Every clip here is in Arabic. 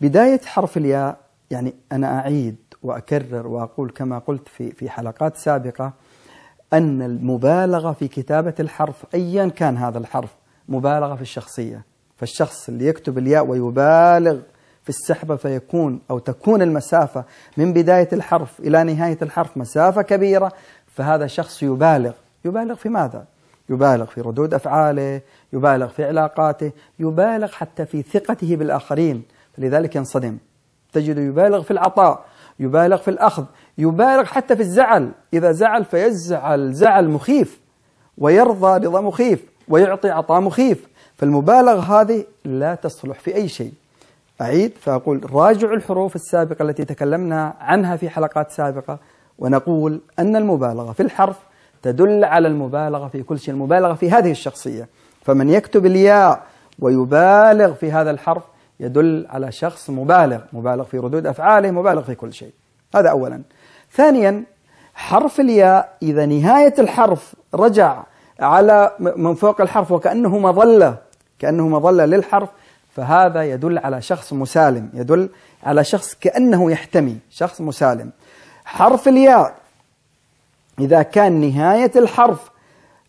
بداية حرف الياء يعني أنا أعيد وأكرر وأقول كما قلت في في حلقات سابقة أن المبالغة في كتابة الحرف أيا كان هذا الحرف مبالغة في الشخصية فالشخص اللي يكتب الياء ويبالغ في السحبة فيكون أو تكون المسافة من بداية الحرف إلى نهاية الحرف مسافة كبيرة فهذا شخص يبالغ يبالغ في ماذا؟ يبالغ في ردود أفعاله يبالغ في علاقاته يبالغ حتى في ثقته بالآخرين فلذلك ينصدم تجده يبالغ في العطاء يبالغ في الأخذ يبالغ حتى في الزعل إذا زعل فيزعل زعل مخيف ويرضى رضا مخيف ويعطي عطاء مخيف فالمبالغة هذه لا تصلح في أي شيء أعيد فأقول راجع الحروف السابقة التي تكلمنا عنها في حلقات سابقة ونقول أن المبالغة في الحرف تدل على المبالغة في كل شيء المبالغة في هذه الشخصية فمن يكتب الياء ويبالغ في هذا الحرف يدل على شخص مبالغ مبالغ في ردود أفعاله مبالغ في كل شيء هذا أولا ثانيا حرف الياء إذا نهاية الحرف رجع على من فوق الحرف وكأنه مظلة كأنه مظلة للحرف فهذا يدل على شخص مسالم يدل على شخص كأنه يحتمي شخص مسالم حرف الياء إذا كان نهاية الحرف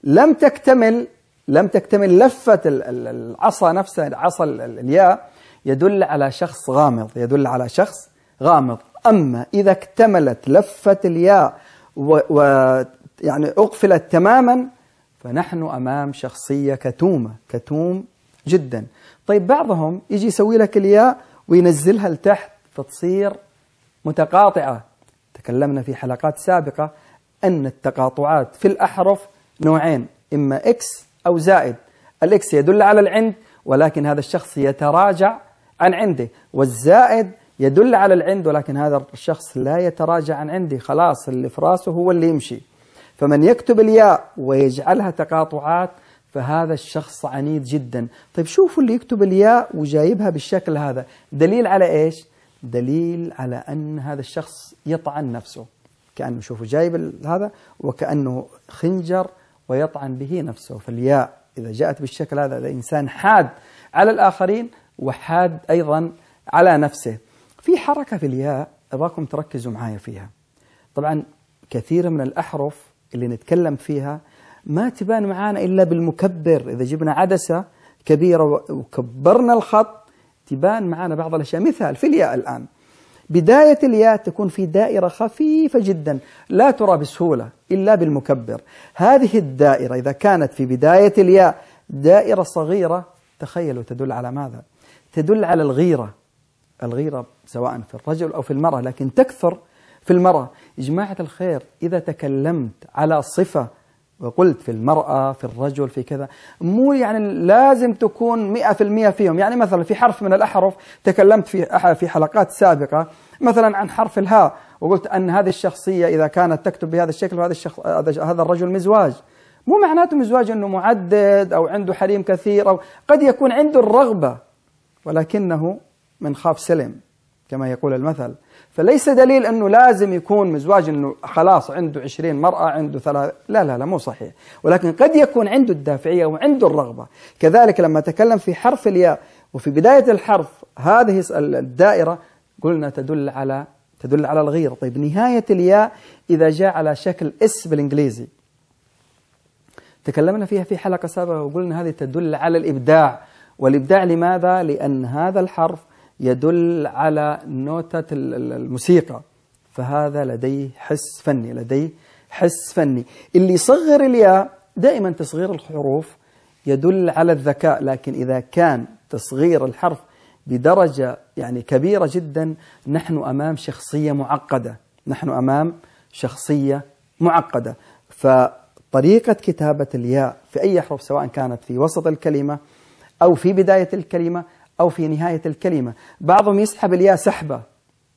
لم تكتمل لم تكتمل لفة العصا نفسها عصا الياء يدل على شخص غامض يدل على شخص غامض أما إذا اكتملت لفة الياء و, و يعني أقفلت تماما فنحن أمام شخصية كتومة كتوم جدا طيب بعضهم يجي يسوي لك الياء وينزلها لتحت فتصير متقاطعة تكلمنا في حلقات سابقة أن التقاطعات في الأحرف نوعين إما إكس أو زائد الإكس يدل على العند ولكن هذا الشخص يتراجع عن عندي والزائد يدل على العند ولكن هذا الشخص لا يتراجع عن عندي خلاص اللي في راسه هو اللي يمشي فمن يكتب الياء ويجعلها تقاطعات فهذا الشخص عنيد جدا طيب شوفوا اللي يكتب الياء وجايبها بالشكل هذا دليل على إيش دليل على أن هذا الشخص يطعن نفسه كأنه شوفوا جايب هذا وكأنه خنجر ويطعن به نفسه فالياء إذا جاءت بالشكل هذا إذا إنسان حاد على الآخرين وحاد أيضا على نفسه في حركة في الياء أبغاكم تركزوا معايا فيها طبعا كثير من الأحرف اللي نتكلم فيها ما تبان معانا إلا بالمكبر إذا جبنا عدسة كبيرة وكبرنا الخط تبان معانا بعض الأشياء مثال في الياء الآن بداية الياء تكون في دائرة خفيفة جدا لا ترى بسهولة إلا بالمكبر هذه الدائرة إذا كانت في بداية الياء دائرة صغيرة تخيلوا تدل على ماذا تدل على الغيرة الغيرة سواء في الرجل أو في المرأة لكن تكثر في المرأة جماعة الخير إذا تكلمت على صفة وقلت في المرأة في الرجل في كذا مو يعني لازم تكون مئة في المئة فيهم يعني مثلا في حرف من الأحرف تكلمت في في حلقات سابقة مثلا عن حرف الهاء وقلت أن هذه الشخصية إذا كانت تكتب بهذا الشكل وهذا الشخص هذا الرجل مزواج مو معناته مزواج أنه معدد أو عنده حريم كثير أو قد يكون عنده الرغبة ولكنه من خاف سلم كما يقول المثل فليس دليل أنه لازم يكون مزواج أنه خلاص عنده عشرين مرأة عنده ثلاث لا لا لا مو صحيح ولكن قد يكون عنده الدافعية وعنده الرغبة كذلك لما تكلم في حرف الياء وفي بداية الحرف هذه الدائرة قلنا تدل على تدل على الغيرة طيب نهاية الياء إذا جاء على شكل اس بالإنجليزي تكلمنا فيها في حلقة سابقة وقلنا هذه تدل على الإبداع والإبداع لماذا؟ لأن هذا الحرف يدل على نوتة الموسيقى فهذا لديه حس فني لديه حس فني اللي يصغر الياء دائما تصغير الحروف يدل على الذكاء لكن إذا كان تصغير الحرف بدرجة يعني كبيرة جدا نحن أمام شخصية معقدة نحن أمام شخصية معقدة فطريقة كتابة الياء في أي حرف سواء كانت في وسط الكلمة أو في بداية الكلمة أو في نهاية الكلمة بعضهم يسحب الياء سحبة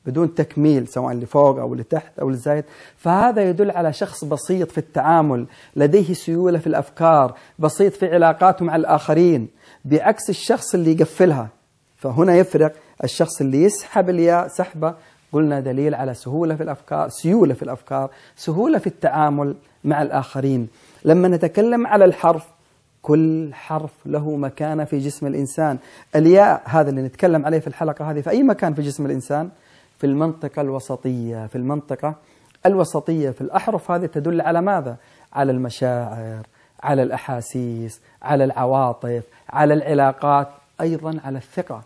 بدون تكميل سواء لفوق أو لتحت أو للزايد فهذا يدل على شخص بسيط في التعامل لديه سيولة في الأفكار بسيط في علاقاته مع الآخرين بعكس الشخص اللي يقفلها فهنا يفرق الشخص اللي يسحب الياء سحبة قلنا دليل على سهولة في الأفكار سيولة في الأفكار سهولة في التعامل مع الآخرين لما نتكلم على الحرف كل حرف له مكانة في جسم الإنسان الياء هذا اللي نتكلم عليه في الحلقة هذه في أي مكان في جسم الإنسان في المنطقة الوسطية في المنطقة الوسطية في الأحرف هذه تدل على ماذا؟ على المشاعر على الأحاسيس على العواطف على العلاقات أيضا على الثقة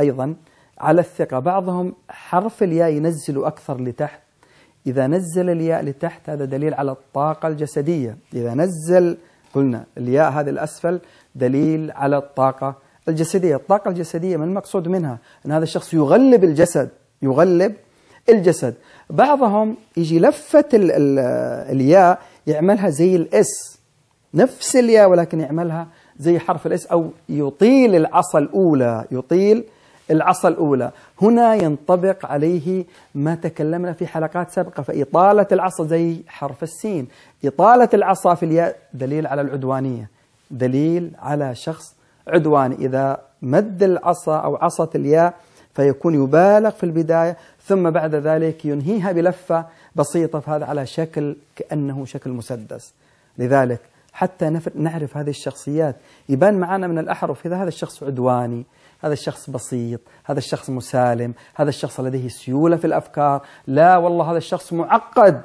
أيضا على الثقة بعضهم حرف الياء ينزل أكثر لتحت إذا نزل الياء لتحت هذا دليل على الطاقة الجسدية إذا نزل قلنا الياء هذه الأسفل دليل على الطاقة الجسدية الطاقة الجسدية ما من المقصود منها أن هذا الشخص يغلب الجسد يغلب الجسد بعضهم يجي لفة الياء يعملها زي الاس نفس الياء ولكن يعملها زي حرف الاس أو يطيل العصا الأولى يطيل العصا الأولى هنا ينطبق عليه ما تكلمنا في حلقات سابقة فإطالة العصا زي حرف السين إطالة العصا في الياء دليل على العدوانية دليل على شخص عدواني إذا مد العصا أو عصت الياء فيكون يبالغ في البداية ثم بعد ذلك ينهيها بلفة بسيطة فهذا على شكل كأنه شكل مسدس لذلك حتى نعرف هذه الشخصيات يبان معنا من الأحرف إذا هذا الشخص عدواني هذا الشخص بسيط هذا الشخص مسالم هذا الشخص لديه سيولة في الأفكار لا والله هذا الشخص معقد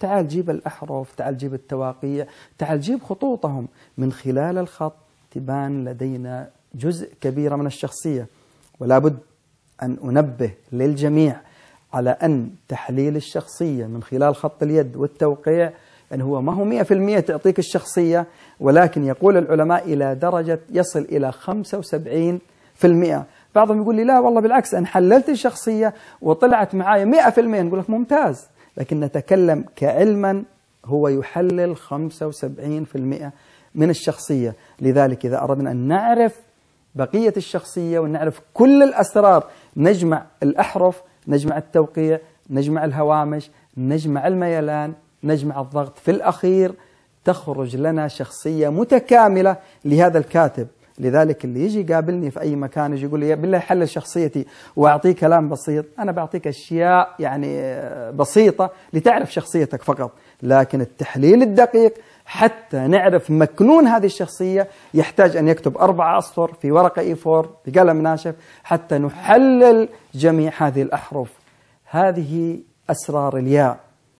تعال جيب الأحرف تعال جيب التواقيع تعال جيب خطوطهم من خلال الخط تبان لدينا جزء كبير من الشخصية ولا بد أن أنبه للجميع على أن تحليل الشخصية من خلال خط اليد والتوقيع يعني هو ما هو 100% تعطيك الشخصية ولكن يقول العلماء إلى درجة يصل إلى 75% بعضهم يقول لي لا والله بالعكس أنا حللت الشخصية وطلعت معايا 100% نقول لك ممتاز لكن نتكلم كعلما هو يحلل 75% من الشخصية لذلك إذا أردنا أن نعرف بقية الشخصية ونعرف كل الأسرار نجمع الأحرف نجمع التوقيع نجمع الهوامش نجمع الميلان نجمع الضغط في الأخير تخرج لنا شخصية متكاملة لهذا الكاتب لذلك اللي يجي يقابلني في أي مكان يجي يقول لي بالله حلل شخصيتي وأعطيه كلام بسيط أنا بعطيك أشياء يعني آه، بسيطة لتعرف شخصيتك فقط لكن التحليل الدقيق حتى نعرف مكنون هذه الشخصية يحتاج أن يكتب أربعة أسطر في ورقة إي 4 بقلم ناشف حتى نحلل جميع هذه الأحرف هذه أسرار الياء